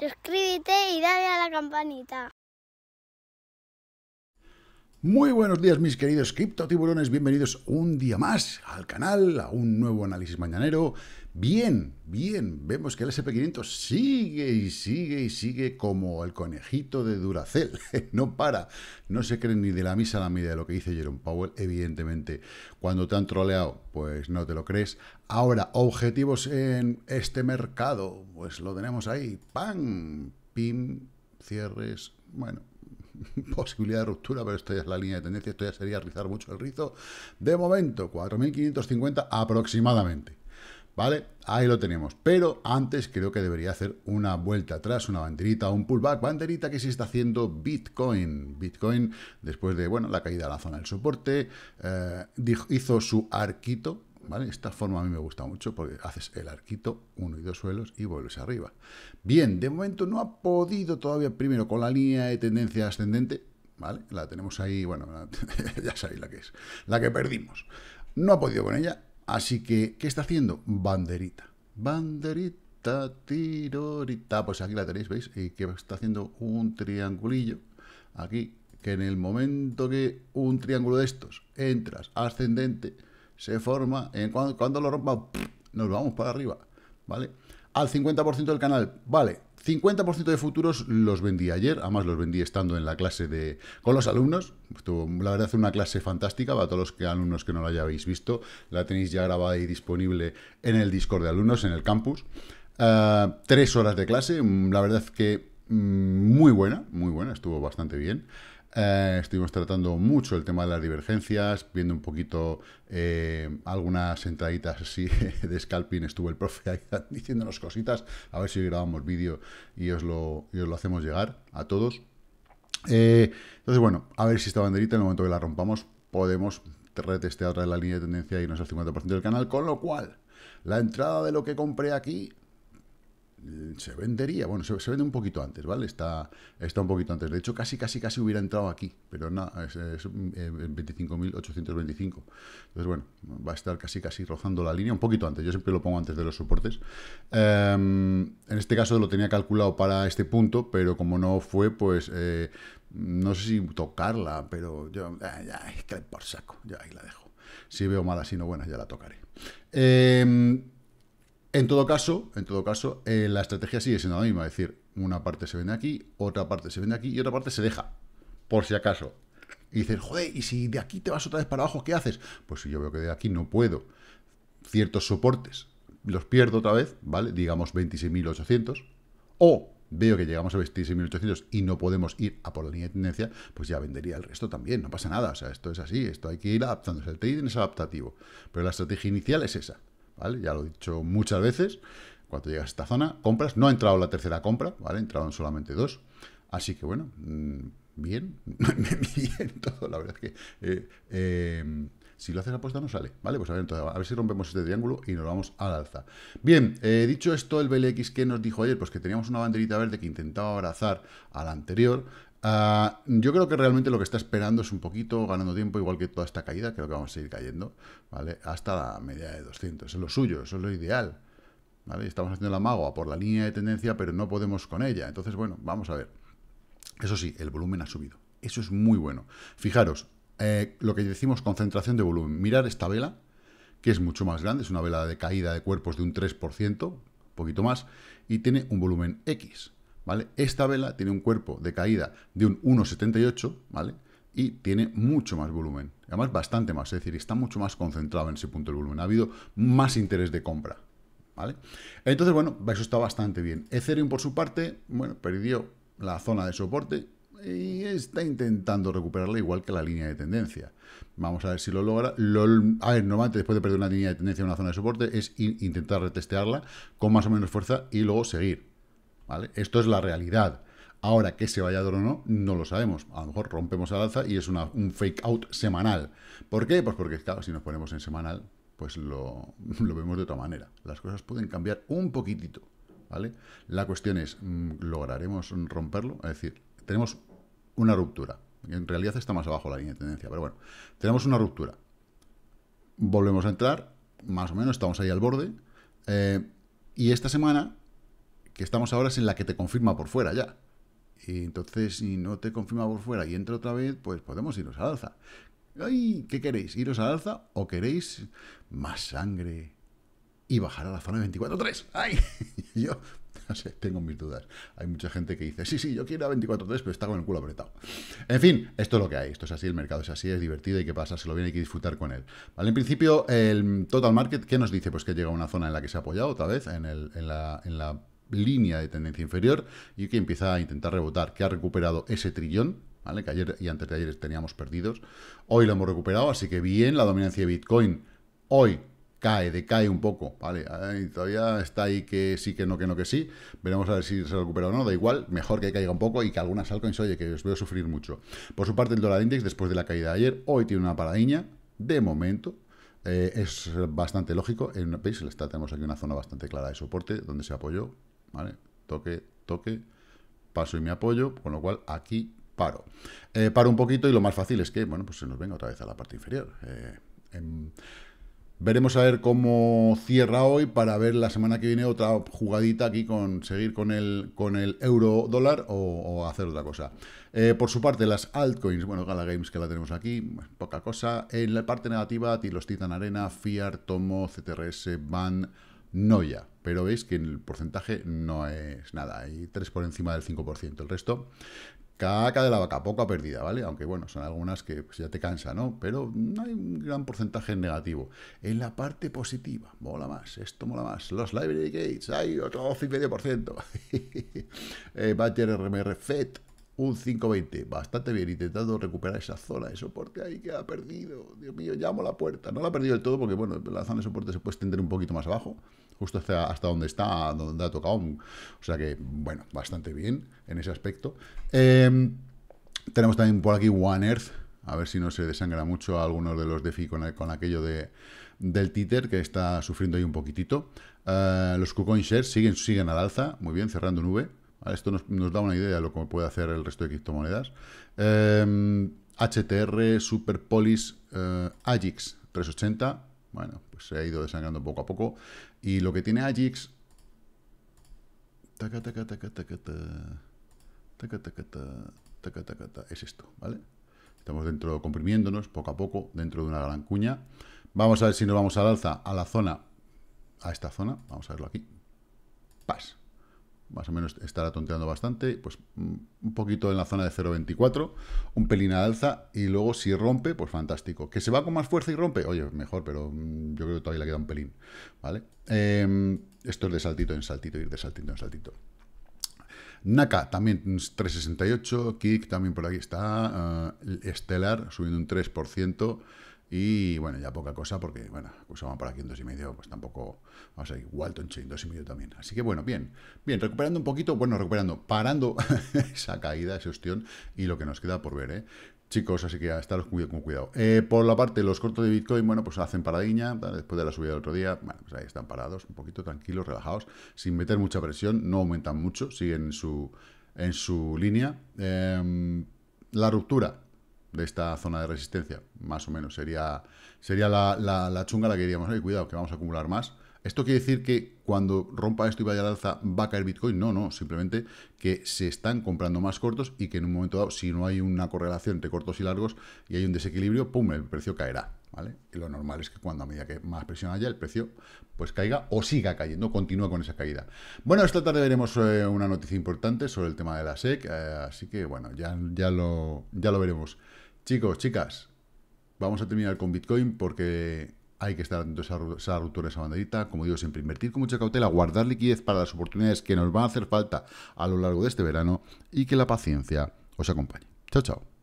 Suscríbete y dale a la campanita. Muy buenos días mis queridos criptotiburones, bienvenidos un día más al canal, a un nuevo análisis mañanero. Bien, bien, vemos que el SP500 sigue y sigue y sigue como el conejito de Duracel, no para, no se creen ni de la misa a la media de lo que dice Jerome Powell, evidentemente. Cuando te han troleado, pues no te lo crees. Ahora, objetivos en este mercado, pues lo tenemos ahí, ¡pam! Pim, cierres, bueno, posibilidad de ruptura, pero esto ya es la línea de tendencia, esto ya sería rizar mucho el rizo. De momento, 4.550 aproximadamente. ¿Vale? Ahí lo tenemos. Pero antes creo que debería hacer una vuelta atrás, una banderita, un pullback. Banderita que se está haciendo Bitcoin. Bitcoin, después de bueno, la caída a la zona del soporte, eh, hizo su arquito. ¿Vale? Esta forma a mí me gusta mucho porque haces el arquito, uno y dos suelos y vuelves arriba. Bien, de momento no ha podido todavía, primero con la línea de tendencia ascendente, ¿vale? La tenemos ahí, bueno, ya sabéis la que es, la que perdimos. No ha podido con ella, Así que, ¿qué está haciendo? Banderita. Banderita, tirorita. Ah, pues aquí la tenéis, ¿veis? Y que está haciendo un triangulillo. Aquí, que en el momento que un triángulo de estos entras ascendente, se forma, cuando, lo rompa, nos vamos para arriba, ¿vale? Al 50% del canal, vale, 50% de futuros los vendí ayer, además los vendí estando en la clase de con los alumnos. Estuvo, la verdad, una clase fantástica para todos los que, alumnos que no la hayáis visto. La tenéis ya grabada y disponible en el Discord de alumnos, en el campus. Ah, tres horas de clase, mm, la verdad que mm, muy buena, muy buena, estuvo bastante bien. Eh, estuvimos tratando mucho el tema de las divergencias, viendo un poquito eh, algunas entraditas así de scalping. Estuvo el profe ahí diciéndonos cositas. A ver si grabamos vídeo y os lo, hacemos llegar a todos. Eh, entonces, bueno, a ver si esta banderita, en el momento que la rompamos, podemos retestear otra vez la línea de tendencia y irnos al 50% del canal, con lo cual, la entrada de lo que compré aquí se vendería, bueno, se, vende un poquito antes, ¿vale? Está, está un poquito antes. De hecho, casi, casi, casi hubiera entrado aquí, pero no, es, es 25.825. Eh, Entonces, bueno, va a estar casi, casi rozando la línea, un poquito antes. Yo siempre lo pongo antes de los soportes. Em, en este caso lo tenía calculado para este punto, pero como no fue, pues eh, no sé si tocarla, pero yo, ya, por saco, ya ahí la dejo. Si veo mala, si no buena, ya la tocaré. Em, en todo caso, en todo caso eh, la estrategia sigue siendo la misma, es decir, una parte se vende aquí, otra parte se vende aquí y otra parte se deja, por si acaso. Y dices, joder, ¿y si de aquí te vas otra vez para abajo, qué haces? Pues si yo veo que de aquí no puedo, ciertos soportes los pierdo otra vez, ¿vale? Digamos 26.800, o veo que llegamos a 26.800 y no podemos ir a por la línea de tendencia, pues ya vendería el resto también, no pasa nada, o sea, esto es así, esto hay que ir adaptándose, el trading es adaptativo, pero la estrategia inicial es esa. Ya lo he dicho muchas veces. Cuando llegas a esta zona, compras. No ha entrado la tercera compra, ¿vale? Entraron solamente dos. Así que bueno, mm, bien, bien todo. La verdad es que eh, em, si lo haces apuesta no sale, ¿vale? Pues a ver, a ver si rompemos este triángulo y nos vamos al alza. Bien, eh, dicho esto, el BLX que nos dijo ayer, pues que teníamos una banderita verde que intentaba abrazar a la anterior. Ah, yo creo que realmente lo que está esperando es un poquito ganando tiempo, igual que toda esta caída, creo que vamos a seguir cayendo, ¿vale? Hasta la media de 200, es lo suyo, eso es lo ideal, ¿vale? Estamos haciendo la magua por la línea de tendencia, pero no podemos con ella, entonces, bueno, vamos a ver. Eso sí, el volumen ha subido, eso es muy bueno. Fijaros, eh, lo que decimos concentración de volumen, mirar esta vela, que es mucho más grande, es una vela de caída de cuerpos de un 3%, un poquito más, y tiene un volumen X, ¿vale? Esta vela tiene un cuerpo de caída de un 1,78, ¿vale? Y tiene mucho más volumen, además bastante más, es decir, está mucho más concentrado en ese punto del volumen, ha habido más interés de compra, ¿vale? Entonces, bueno, eso está bastante bien. Ethereum, por su parte, bueno, perdió la zona de soporte y está intentando recuperarla igual que la línea de tendencia. Vamos a ver si lo logra. a ver, normalmente después de perder una línea de tendencia en una zona de soporte es intentar retestearla con más o menos fuerza y luego seguir. ¿vale? Esto es la realidad. Ahora que se vaya a o no, no lo sabemos. A lo mejor rompemos al alza y es un fake out semanal. ¿Por qué? Pues porque, claro, si nos ponemos en semanal, pues lo, vemos de otra manera. Las cosas pueden cambiar un poquitito, ¿vale? La cuestión es, mm, ¿lograremos romperlo? Es decir, tenemos una ruptura. En realidad está más abajo la línea de tendencia, pero bueno, tenemos una ruptura. Volvemos a entrar, más o menos estamos ahí al borde. Eh, y esta semana que estamos ahora es en la que te confirma por fuera ya. Y entonces, si no te confirma por fuera y entra otra vez, pues podemos irnos al alza. ¡Ay! ¿Qué queréis? ¿Iros al alza o queréis más sangre y bajar a la zona de 24.3? ¡Ay! yo, no sé, tengo mis dudas. Hay mucha gente que dice, sí, sí, yo quiero a 24-3, pero está con el culo apretado. En fin, esto es lo que hay. Esto es así, el mercado es así, es divertido, hay que pasárselo bien, hay que disfrutar con él. Vale, en principio, el total market, ¿qué nos dice? Pues que llega a una zona en la que se ha apoyado otra vez, en la línea de tendencia inferior y que empieza a intentar rebotar, que ha recuperado ese trillón, ¿vale? que ayer y antes de ayer teníamos perdidos. Hoy lo hemos recuperado, así que bien, la dominancia de Bitcoin hoy cae, decae un poco, ¿vale? todavía está ahí que sí, que no, que no, que sí. Veremos a ver si se recupera o no, da igual, mejor que caiga un poco y que algunas altcoins, oye, que os voy a sufrir mucho. Por su parte, el dólar index, después de la caída de ayer, hoy tiene una paradiña, de momento, eh, es bastante lógico. En una está tenemos aquí una zona bastante clara de soporte donde se apoyó, Toque, toque, paso y me apoyo, con lo cual aquí paro. Eh, paro un poquito y lo más fácil es que, bueno, pues se nos venga otra vez a la parte inferior. Eh, em, veremos a ver cómo cierra hoy para ver la semana que viene otra jugadita aquí con seguir con el, con el euro dólar o, hacer otra cosa. Eh, por su parte, las altcoins, bueno, Gala Games que la tenemos aquí, poca cosa. En la parte negativa, Tilos Titan Arena, Fiar, Tomo, CTRS, van no ya, pero veis que el porcentaje no es nada, hay 3 por encima del 5%, el resto caca de la vaca, poca pérdida, ¿vale? Aunque bueno, son algunas que pues, ya te cansa, ¿no? Pero no hay un gran porcentaje negativo. En la parte positiva, mola más, esto mola más. Los library gates, hay otro 12,5%. eh, RMR FED, un 5.20, bastante bien, intentando recuperar esa zona de soporte ahí que ha perdido. Dios mío, llamo a la puerta. No la ha perdido del todo porque, bueno, la zona de soporte se puede extender un poquito más abajo, justo hasta, donde está, donde ha tocado. o sea que, bueno, bastante bien en ese aspecto. Em, tenemos también por aquí One Earth, a ver si no se desangra mucho algunos de los DeFi con, con aquello de del títer que está sufriendo ahí un poquitito. Eh, los KuCoin Shares siguen, siguen al alza, muy bien, cerrando nube. Esto nos, da una idea de lo que puede hacer el resto de criptomonedas. Em, HTR, Superpolis, Ajix Agix 380. Bueno, pues se ha ido desangrando poco a poco. Y lo que tiene Ajix... Taca, taca, taca, es esto, ¿vale? Estamos dentro, comprimiéndonos poco a poco, dentro de una gran cuña. Vamos a ver si nos vamos al alza, a la zona, a esta zona. Vamos a verlo aquí. Paz más o menos estará tonteando bastante, pues mm, un poquito en la zona de 0.24, un pelín al alza, y luego si rompe, pues fantástico. ¿Que se va con más fuerza y rompe? Oye, mejor, pero mm, yo creo que todavía le queda un pelín, ¿vale? Em, esto es de saltito en saltito, ir de saltito en saltito. Naka también 3.68, Kik también por aquí está, ah, Estelar subiendo un 3%, y bueno, ya poca cosa porque, bueno, usaban pues para aquí y medio pues tampoco, vamos a ir, Walton Chain medio también. Así que bueno, bien, bien, recuperando un poquito, bueno, recuperando, parando esa caída, esa cuestión y lo que nos queda por ver, ¿eh? Chicos, así que a estar con cuidado. Eh, por la parte, los cortos de Bitcoin, bueno, pues hacen paradiña, después de la subida del otro día, bueno, pues ahí están parados, un poquito tranquilos, relajados, sin meter mucha presión, no aumentan mucho, siguen en su, en su línea. Em, la ruptura, de esta zona de resistencia, más o menos. Sería, sería la, la, la chunga la que diríamos, cuidado, que vamos a acumular más ¿Esto quiere decir que cuando rompa esto y vaya al alza va a caer Bitcoin? No, no, simplemente que se están comprando más cortos y que en un momento dado, si no hay una correlación entre cortos y largos y hay un desequilibrio, pum, el precio caerá. ¿Vale? Y lo normal es que cuando a medida que más presión haya, el precio pues caiga o siga cayendo, continúa con esa caída. Bueno, esta tarde veremos eh, una noticia importante sobre el tema de la SEC, eh, así que bueno, ya, ya, lo, ya lo veremos. Chicos, chicas, vamos a terminar con Bitcoin porque hay que estar atentos a esa ruptura de esa banderita. Como digo, siempre invertir con mucha cautela, guardar liquidez para las oportunidades que nos van a hacer falta a lo largo de este verano y que la paciencia os acompañe. Chao, chao.